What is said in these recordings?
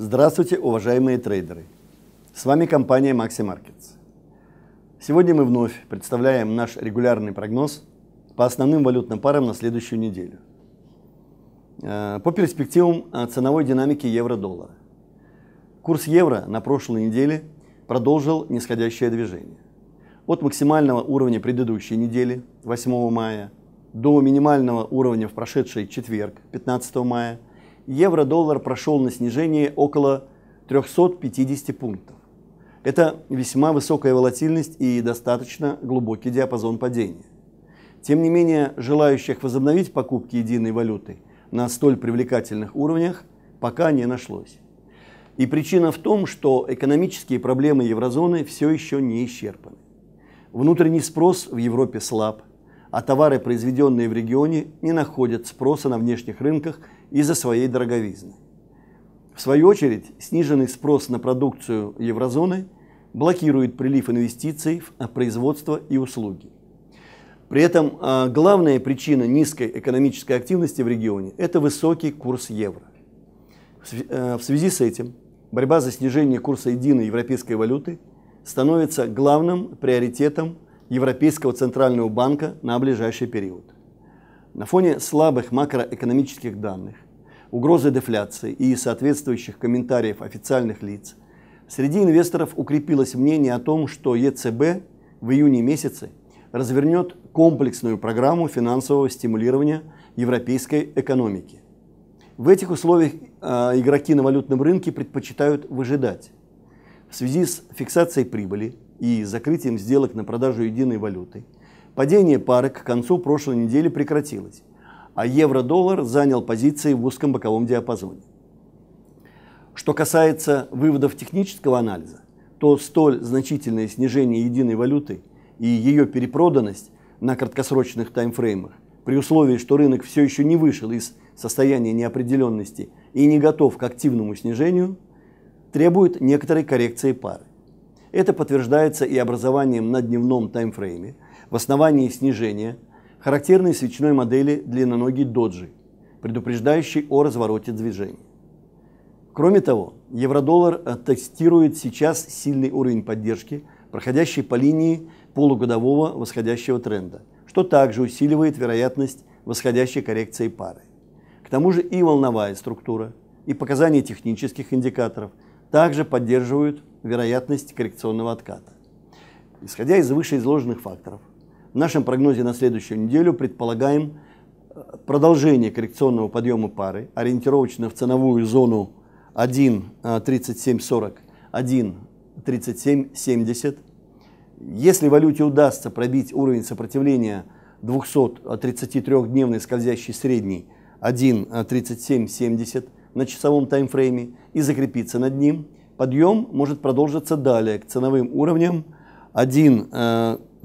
Здравствуйте, уважаемые трейдеры! С вами компания Maxi Markets. Сегодня мы вновь представляем наш регулярный прогноз по основным валютным парам на следующую неделю. Э, по перспективам э, ценовой динамики евро-доллара. Курс евро на прошлой неделе продолжил нисходящее движение. От максимального уровня предыдущей недели, 8 мая, до минимального уровня в прошедший четверг, 15 мая – евро-доллар прошел на снижение около 350 пунктов. Это весьма высокая волатильность и достаточно глубокий диапазон падения. Тем не менее, желающих возобновить покупки единой валюты на столь привлекательных уровнях пока не нашлось. И причина в том, что экономические проблемы еврозоны все еще не исчерпаны. Внутренний спрос в Европе слаб, а товары, произведенные в регионе, не находят спроса на внешних рынках – из-за своей дороговизны. В свою очередь, сниженный спрос на продукцию еврозоны блокирует прилив инвестиций в э, производство и услуги. При этом э, главная причина низкой экономической активности в регионе – это высокий курс евро. Э, в связи с этим борьба за снижение курса единой европейской валюты становится главным приоритетом Европейского центрального банка на ближайший период. На фоне слабых макроэкономических данных, угрозы дефляции и соответствующих комментариев официальных лиц, среди инвесторов укрепилось мнение о том, что ЕЦБ в июне месяце развернет комплексную программу финансового стимулирования европейской экономики. В этих условиях а, игроки на валютном рынке предпочитают выжидать. В связи с фиксацией прибыли и закрытием сделок на продажу единой валюты – Падение пары к концу прошлой недели прекратилось, а евро-доллар занял позиции в узком боковом диапазоне. Что касается выводов технического анализа, то столь значительное снижение единой валюты и ее перепроданность на краткосрочных таймфреймах, при условии, что рынок все еще не вышел из состояния неопределенности и не готов к активному снижению, требует некоторой коррекции пары. Это подтверждается и образованием на дневном таймфрейме – в основании снижения характерной свечной модели длинноногий доджи, предупреждающий о развороте движения. Кроме того, евро-доллар э, тестирует сейчас сильный уровень поддержки, проходящий по линии полугодового восходящего тренда, что также усиливает вероятность восходящей коррекции пары. К тому же и волновая структура, и показания технических индикаторов также поддерживают вероятность коррекционного отката. Исходя из вышеизложенных факторов, в нашем прогнозе на следующую неделю предполагаем э, продолжение коррекционного подъема пары, ориентировочно в ценовую зону 1.3740, 1.3770. Э, Если валюте удастся пробить уровень сопротивления 233-дневной э, скользящей средней 1.3770 на часовом таймфрейме и закрепиться над ним, подъем может продолжиться далее к ценовым уровням 1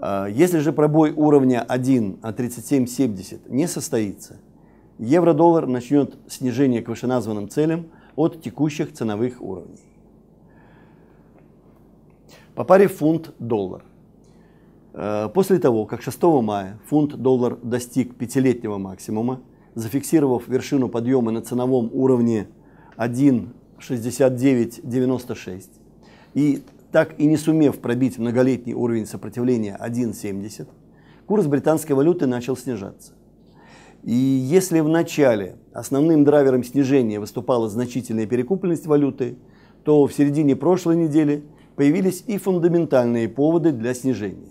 А, если же пробой уровня 1 от 37.70 не состоится, евро-доллар начнет снижение к вышеназванным целям от текущих ценовых уровней. По паре фунт-доллар. А, после того, как 6 мая фунт-доллар достиг пятилетнего максимума, зафиксировав вершину подъема на ценовом уровне 1,6996 и так и не сумев пробить многолетний уровень сопротивления 1,70, курс британской валюты начал снижаться. И если в начале основным драйвером снижения выступала значительная перекупленность валюты, то в середине прошлой недели появились и фундаментальные поводы для снижения.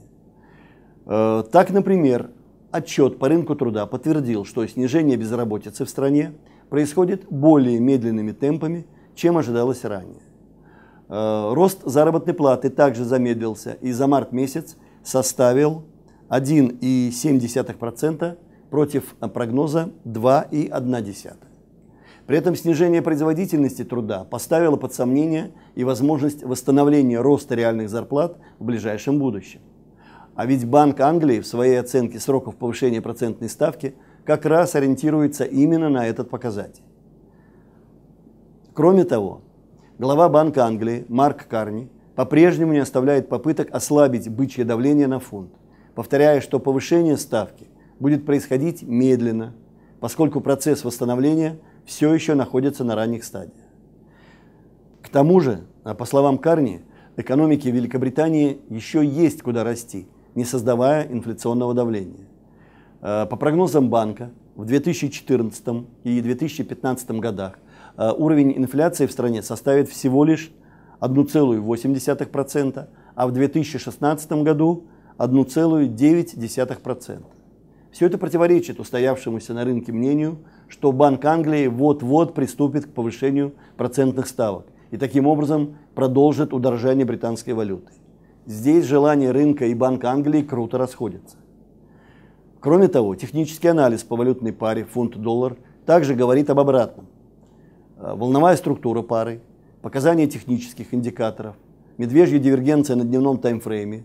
Э, так, например, отчет по рынку труда подтвердил, что снижение безработицы в стране происходит более медленными темпами, чем ожидалось ранее. Э, рост заработной платы также замедлился и за март месяц составил 1,7% против э, прогноза 2,1%. При этом снижение производительности труда поставило под сомнение и возможность восстановления роста реальных зарплат в ближайшем будущем. А ведь Банк Англии в своей оценке сроков повышения процентной ставки как раз ориентируется именно на этот показатель. Кроме того, глава Банка Англии Марк Карни по-прежнему не оставляет попыток ослабить бычье давление на фунт, повторяя, что повышение ставки будет происходить медленно, поскольку процесс восстановления все еще находится на ранних стадиях. К тому же, а по словам Карни, экономике Великобритании еще есть куда расти, не создавая инфляционного давления. Э, по прогнозам банка, в 2014 и 2015 годах Э, уровень инфляции в стране составит всего лишь 1,8%, а в 2016 году 1,9%. Все это противоречит устоявшемуся на рынке мнению, что Банк Англии вот-вот приступит к повышению процентных ставок и таким образом продолжит удорожание британской валюты. Здесь желания рынка и Банка Англии круто расходятся. Кроме того, технический анализ по валютной паре фунт-доллар также говорит об обратном. Э, волновая структура пары, показания технических индикаторов, медвежья дивергенция на дневном таймфрейме,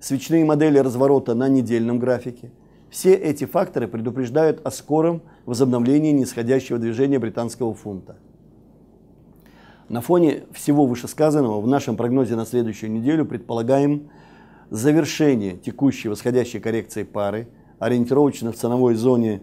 свечные модели разворота на недельном графике. Все эти факторы предупреждают о скором возобновлении нисходящего движения британского фунта. На фоне всего вышесказанного в нашем прогнозе на следующую неделю предполагаем завершение текущей восходящей коррекции пары, ориентировочно в ценовой зоне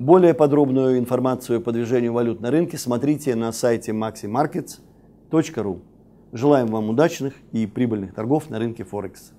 Более подробную информацию по движению валют на рынке смотрите на сайте maximarkets.ru. Желаем вам удачных и прибыльных торгов на рынке Форекс.